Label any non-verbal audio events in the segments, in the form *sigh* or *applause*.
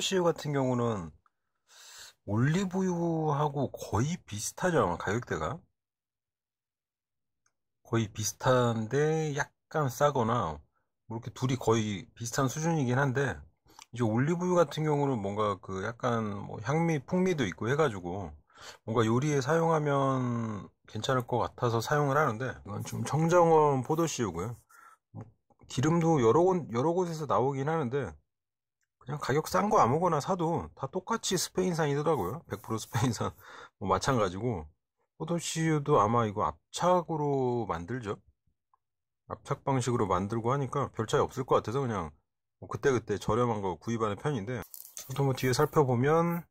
시유 같은 경우는 올리브유하고 거의 비슷하죠, 가격대가. 거의 비슷한데 약간 싸거나 뭐 이렇게 둘이 거의 비슷한 수준이긴 한데 이제 올리브유 같은 경우는 뭔가 그 약간 뭐 향미 풍미도 있고 해가지고 뭔가 요리에 사용하면 괜찮을 것 같아서 사용을 하는데 이건 좀 청정원 포도씨유고요 뭐 기름도 여러 곳 여러 곳에서 나오긴 하는데 그냥 가격 싼 거 아무거나 사도 다 똑같이 스페인산이더라고요. 100% 스페인산 *laughs* 뭐 마찬가지고 포도씨유도 아마 이거 압착으로 만들죠. 압착 방식으로 만들고 하니까 별 차이 없을 것 같아서 그냥 뭐 그때그때 저렴한 거 구입하는 편인데 또뭐 뒤에 살펴보면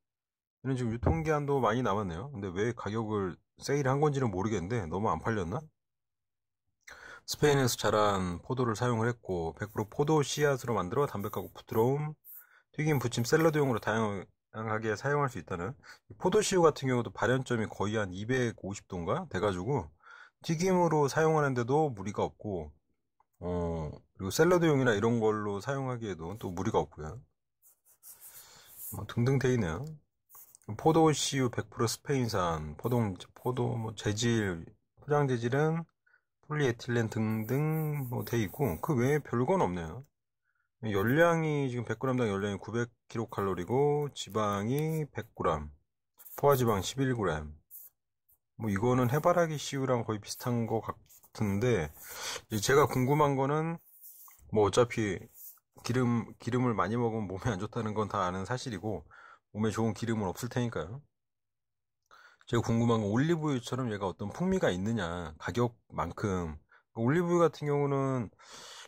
얘는 지금 유통기한도 많이 남았네요. 근데 왜 가격을 세일한 건지는 모르겠는데 너무 안 팔렸나? 스페인에서 자란 포도를 사용을 했고 100% 포도 씨앗으로 만들어 담백하고 부드러움, 튀김, 부침, 샐러드용으로 다양하게 사용할 수 있다는 포도씨유 같은 경우도 발연점이 거의 한 250도인가 돼가지고 튀김으로 사용하는데도 무리가 없고 어, 그리고 샐러드용이나 이런 걸로 사용하기에도 또 무리가 없고요. 뭐 등등 돼 있네요. 포도 씨유 100% 스페인산, 포동, 포도 뭐 재질, 포장 재질은 폴리에틸렌 등등 뭐돼 있고 그 외에 별건 없네요. 열량이 지금 100g당 열량이 900kcal고 이 지방이 100g, 포화지방 11g. 뭐 이거는 해바라기 씨유랑 거의 비슷한 것 같은데 제가 궁금한 거는 뭐 어차피 기름 기름을 많이 먹으면 몸에 안 좋다는 건 다 아는 사실이고 몸에 좋은 기름은 없을 테니까요. 제가 궁금한 건 올리브유처럼 얘가 어떤 풍미가 있느냐 가격만큼 올리브유 같은 경우는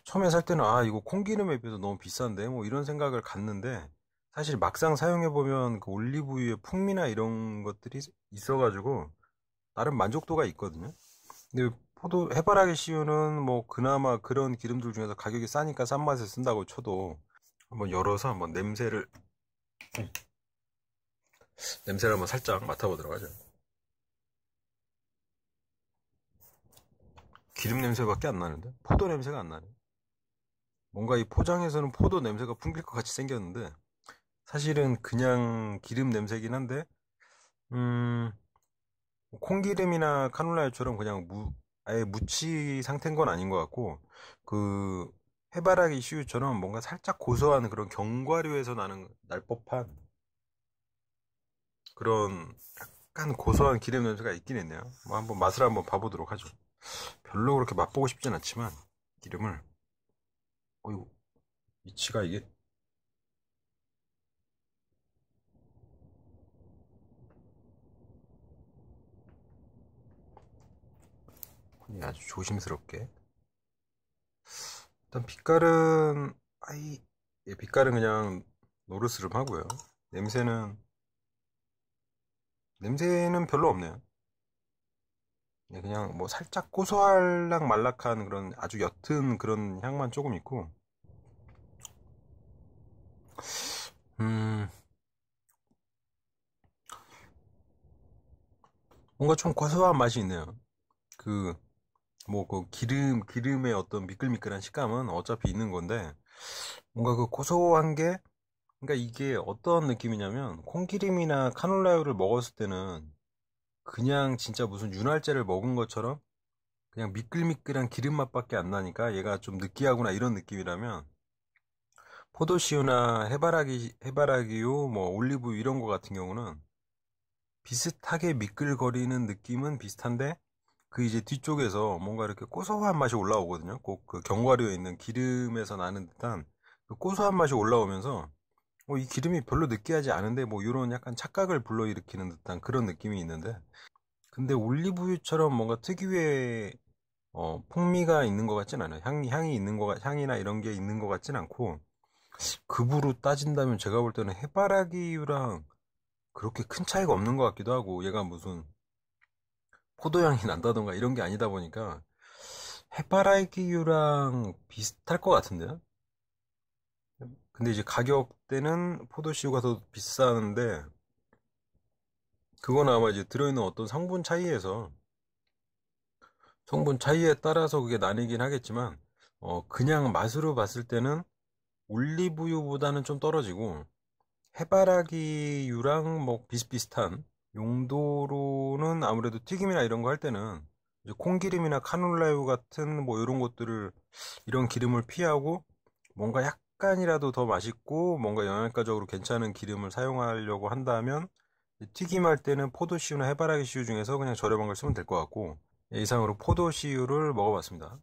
처음에 살 때는 아 이거 콩기름에 비해서 너무 비싼데 뭐 이런 생각을 갖는데 사실 막상 사용해 보면 그 올리브유의 풍미나 이런 것들이 있어가지고 나름 만족도가 있거든요. 근데 포도 해바라기 씨유는 뭐 그나마 그런 기름들 중에서 가격이 싸니까 싼 맛에 쓴다고 쳐도 한번 열어서 한번 냄새를 냄새를 한번 살짝 맡아보도록 하죠. 기름 냄새밖에 안 나는데 포도 냄새가 안 나네. 뭔가 이 포장에서는 포도 냄새가 풍길 것 같이 생겼는데 사실은 그냥 기름 냄새긴 한데 음 콩기름이나 카놀라유처럼 그냥 무 아예 무치 상태인 건 아닌 것 같고 그 해바라기 씨유처럼 뭔가 살짝 고소한 그런 견과류에서 나는 날 법한 그런 약간 고소한 기름 냄새가 있긴 했네요. 뭐 한번 맛을 한번 봐보도록 하죠. 별로 그렇게 맛보고 싶진 않지만 기름을 어이구 위치가 이게 아주 조심스럽게 일단 빛깔은 아이 예, 빛깔은 그냥 노르스름 하고요 냄새는 냄새는 별로 없네요 네, 그냥 뭐 살짝 고소할락 말락한 그런 아주 옅은 그런 향만 조금 있고 음, 뭔가 좀 고소한 맛이 있네요. 그, 뭐, 그 기름, 기름의 어떤 미끌미끌한 식감은 어차피 있는 건데, 뭔가 그 고소한 게, 그러니까 이게 어떤 느낌이냐면, 콩기름이나 카놀라유를 먹었을 때는 그냥 진짜 무슨 윤활제를 먹은 것처럼 그냥 미끌미끌한 기름 맛밖에 안 나니까 얘가 좀 느끼하구나 이런 느낌이라면 포도씨유나 해바라기, 해바라기유, 뭐 올리브유 이런 거 같은 경우는 비슷하게 미끌거리는 느낌은 비슷한데 그 이제 뒤쪽에서 뭔가 이렇게 고소한 맛이 올라오거든요. 꼭 그 견과류에 있는 기름에서 나는 듯한 그 고소한 맛이 올라오면서 어, 이 기름이 별로 느끼하지 않은데 뭐 이런 약간 착각을 불러일으키는 듯한 그런 느낌이 있는데 근데 올리브유처럼 뭔가 특유의 어, 풍미가 있는 것 같진 않아요. 향, 향이 있는 것, 향이나 이런 게 있는 것 같진 않고 급으로 따진다면 제가 볼 때는 해바라기랑 그렇게 큰 차이가 없는 것 같기도 하고 얘가 무슨 포도향이 난다던가 이런 게 아니다 보니까 해바라기유랑 비슷할 것 같은데요? 근데 이제 가격대는 포도씨유가 더 비싸는데 그건 아마 이제 들어있는 어떤 성분 차이에서 성분 차이에 따라서 그게 나뉘긴 하겠지만 어 그냥 맛으로 봤을 때는 올리브유보다는 좀 떨어지고 해바라기유랑 뭐 비슷비슷한 용도로는 아무래도 튀김이나 이런 거 할 때는 콩기름이나 카놀라유 같은 뭐 이런 것들을 이런 기름을 피하고 뭔가 약간이라도 더 맛있고 뭔가 영양가적으로 괜찮은 기름을 사용하려고 한다면 튀김할 때는 포도씨유나 해바라기씨유 중에서 그냥 저렴한 걸 쓰면 될 것 같고 예, 이상으로 포도씨유를 먹어봤습니다.